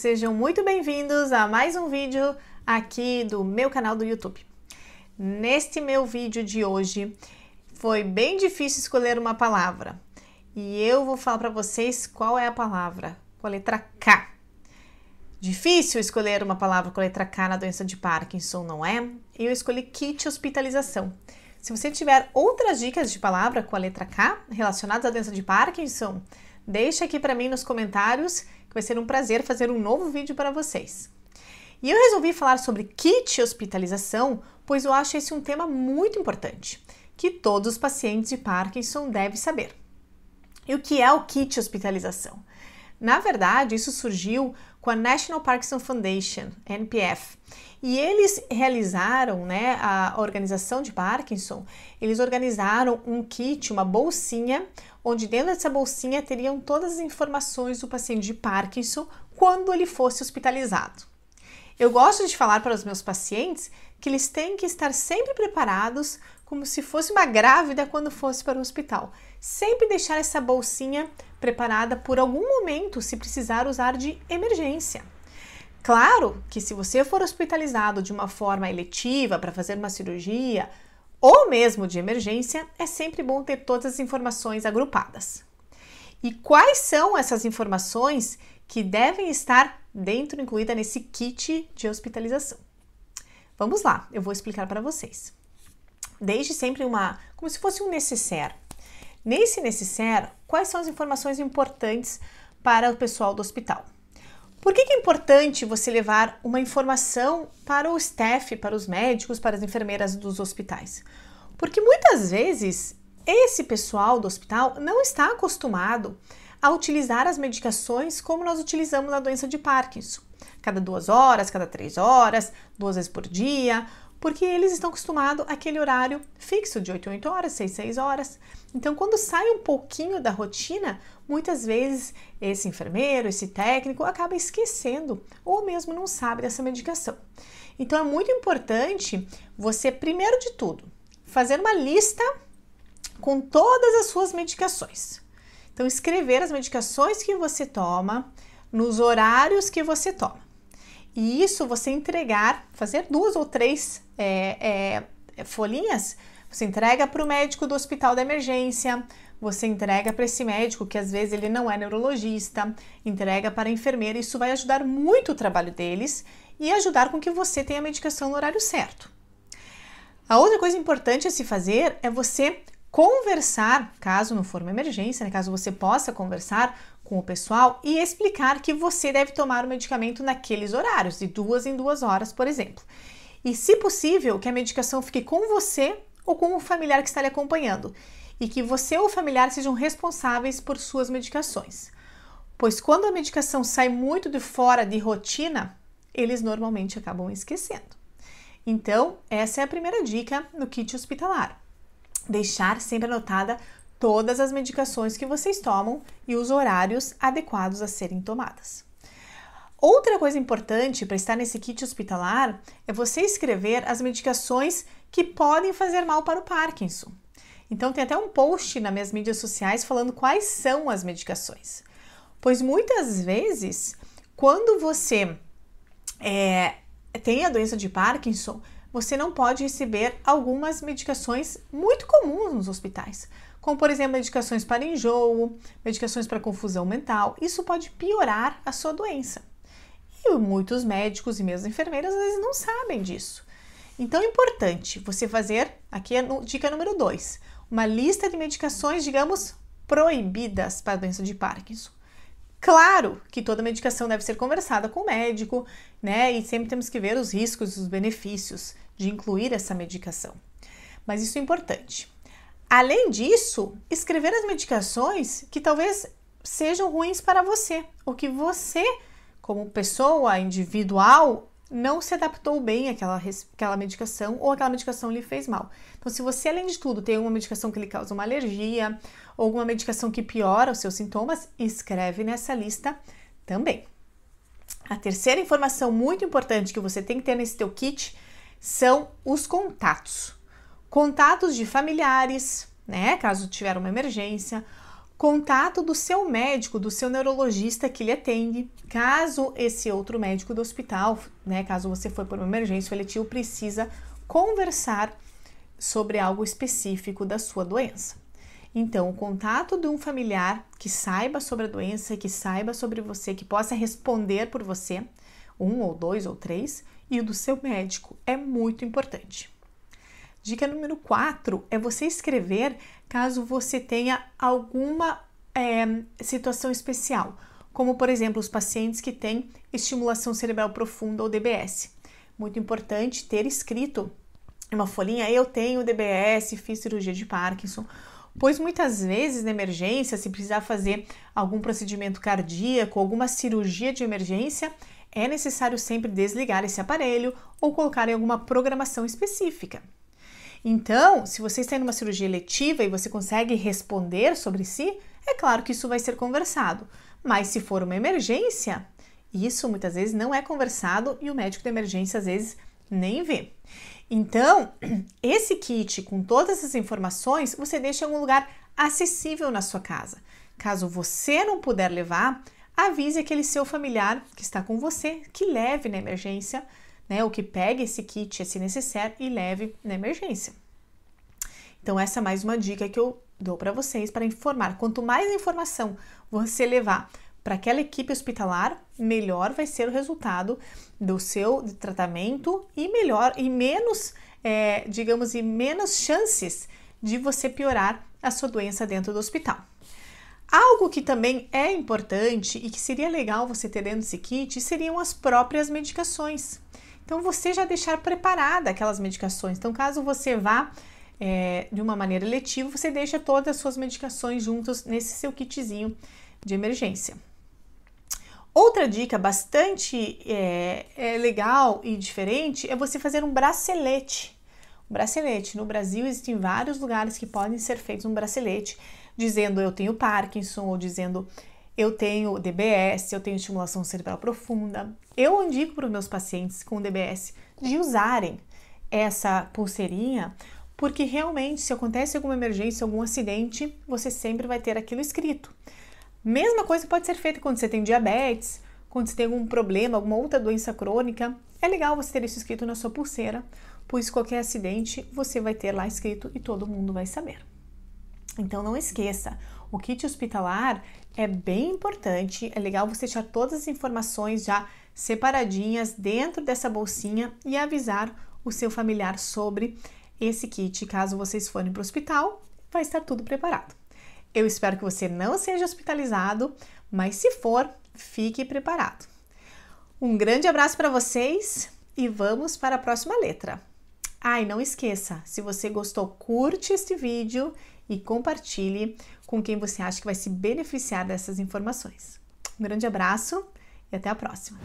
Sejam muito bem-vindos a mais um vídeo aqui do meu canal do YouTube. Neste meu vídeo de hoje, foi bem difícil escolher uma palavra. E eu vou falar para vocês qual é a palavra com a letra K. Difícil escolher uma palavra com a letra K na doença de Parkinson, não é? Eu escolhi kit hospitalização. Se você tiver outras dicas de palavra com a letra K relacionadas à doença de Parkinson, deixa aqui para mim nos comentários que vai ser um prazer fazer um novo vídeo para vocês. E eu resolvi falar sobre kit hospitalização, pois eu acho esse um tema muito importante, que todos os pacientes de Parkinson devem saber. E o que é o kit hospitalização? Na verdade, isso surgiu com a National Parkinson Foundation, NPF. E eles realizaram, né, a organização de Parkinson, eles organizaram um kit, uma bolsinha, onde dentro dessa bolsinha teriam todas as informações do paciente de Parkinson quando ele fosse hospitalizado. Eu gosto de falar para os meus pacientes que eles têm que estar sempre preparados, como se fosse uma grávida quando fosse para o hospital. Sempre deixar essa bolsinha preparada por algum momento se precisar usar de emergência. Claro que se você for hospitalizado de uma forma eletiva para fazer uma cirurgia ou mesmo de emergência, é sempre bom ter todas as informações agrupadas. E quais são essas informações que devem estar dentro incluída nesse kit de hospitalização? Vamos lá, eu vou explicar para vocês. Desde sempre uma, como se fosse um necessaire, Nesse necessário, quais são as informações importantes para o pessoal do hospital? Por que, que é importante você levar uma informação para o staff, para os médicos, para as enfermeiras dos hospitais? Porque muitas vezes esse pessoal do hospital não está acostumado a utilizar as medicações como nós utilizamos na doença de Parkinson. Cada duas horas, cada três horas, duas vezes por dia, porque eles estão acostumados àquele horário fixo de 8 8 horas, 6 6 horas. Então, quando sai um pouquinho da rotina, muitas vezes esse enfermeiro, esse técnico acaba esquecendo ou mesmo não sabe dessa medicação. Então, é muito importante você, primeiro de tudo, fazer uma lista com todas as suas medicações. Então, escrever as medicações que você toma nos horários que você toma. E isso você entregar, fazer duas ou três é, é, folhinhas, você entrega para o médico do hospital da emergência, você entrega para esse médico que às vezes ele não é neurologista, entrega para a enfermeira. Isso vai ajudar muito o trabalho deles e ajudar com que você tenha a medicação no horário certo. A outra coisa importante a se fazer é você conversar, caso não for uma emergência, né, caso você possa conversar com o pessoal e explicar que você deve tomar o medicamento naqueles horários, de duas em duas horas, por exemplo. E, se possível, que a medicação fique com você ou com o familiar que está lhe acompanhando e que você ou o familiar sejam responsáveis por suas medicações. Pois quando a medicação sai muito de fora de rotina, eles normalmente acabam esquecendo. Então, essa é a primeira dica no kit hospitalar. Deixar sempre anotada todas as medicações que vocês tomam e os horários adequados a serem tomadas. Outra coisa importante para estar nesse kit hospitalar é você escrever as medicações que podem fazer mal para o Parkinson. Então tem até um post nas minhas mídias sociais falando quais são as medicações. Pois muitas vezes, quando você é, tem a doença de Parkinson, você não pode receber algumas medicações muito comuns nos hospitais, como por exemplo medicações para enjoo, medicações para confusão mental. Isso pode piorar a sua doença. E muitos médicos e mesmo enfermeiras às vezes não sabem disso. Então é importante você fazer, aqui é dica número 2, uma lista de medicações, digamos, proibidas para a doença de Parkinson. Claro que toda medicação deve ser conversada com o médico, né? E sempre temos que ver os riscos e os benefícios de incluir essa medicação. Mas isso é importante. Além disso, escrever as medicações que talvez sejam ruins para você, o que você, como pessoa individual, não se adaptou bem àquela, àquela medicação ou aquela medicação lhe fez mal. Então, se você, além de tudo, tem uma medicação que lhe causa uma alergia ou alguma medicação que piora os seus sintomas, escreve nessa lista também. A terceira informação muito importante que você tem que ter nesse teu kit são os contatos. Contatos de familiares, né? Caso tiver uma emergência, contato do seu médico, do seu neurologista que lhe atende. Caso esse outro médico do hospital, né, caso você foi por uma emergência, o eletivo precisa conversar sobre algo específico da sua doença. Então, o contato de um familiar que saiba sobre a doença, que saiba sobre você, que possa responder por você, um ou dois ou três, e o do seu médico é muito importante. Dica número 4 é você escrever caso você tenha alguma é, situação especial, como por exemplo os pacientes que têm estimulação cerebral profunda ou DBS. Muito importante ter escrito uma folhinha: eu tenho DBS, fiz cirurgia de Parkinson. Pois muitas vezes na emergência, se precisar fazer algum procedimento cardíaco, alguma cirurgia de emergência, é necessário sempre desligar esse aparelho ou colocar em alguma programação específica. Então, se você está em uma cirurgia eletiva e você consegue responder sobre si, é claro que isso vai ser conversado. Mas se for uma emergência, isso muitas vezes não é conversado e o médico de emergência às vezes nem vê. Então, esse kit com todas essas informações você deixa em um lugar acessível na sua casa. Caso você não puder levar, avise aquele seu familiar que está com você que leve na emergência né, o que pegue esse kit, se necessário, e leve na emergência. Então, essa é mais uma dica que eu dou para vocês para informar. Quanto mais informação você levar para aquela equipe hospitalar, melhor vai ser o resultado do seu tratamento e melhor e menos, é, digamos, e menos chances de você piorar a sua doença dentro do hospital. Algo que também é importante e que seria legal você ter dentro desse kit seriam as próprias medicações. Então, você já deixar preparada aquelas medicações. Então, caso você vá é, de uma maneira letiva, você deixa todas as suas medicações juntas nesse seu kitzinho de emergência. Outra dica bastante é, é legal e diferente é você fazer um bracelete. Um bracelete. No Brasil existem vários lugares que podem ser feitos um bracelete, dizendo eu tenho Parkinson ou dizendo eu tenho DBS, eu tenho estimulação cerebral profunda, eu indico para os meus pacientes com DBS de usarem essa pulseirinha, porque realmente, se acontece alguma emergência, algum acidente, você sempre vai ter aquilo escrito. Mesma coisa pode ser feita quando você tem diabetes, quando você tem algum problema, alguma outra doença crônica. É legal você ter isso escrito na sua pulseira, pois qualquer acidente você vai ter lá escrito e todo mundo vai saber. Então não esqueça, o kit hospitalar é bem importante, é legal você deixar todas as informações já separadinhas dentro dessa bolsinha e avisar o seu familiar sobre esse kit. Caso vocês forem para o hospital, vai estar tudo preparado. Eu espero que você não seja hospitalizado, mas se for, fique preparado. Um grande abraço para vocês e vamos para a próxima letra. Ah, e não esqueça, se você gostou, curte este vídeo e compartilhe com quem você acha que vai se beneficiar dessas informações. Um grande abraço e até a próxima.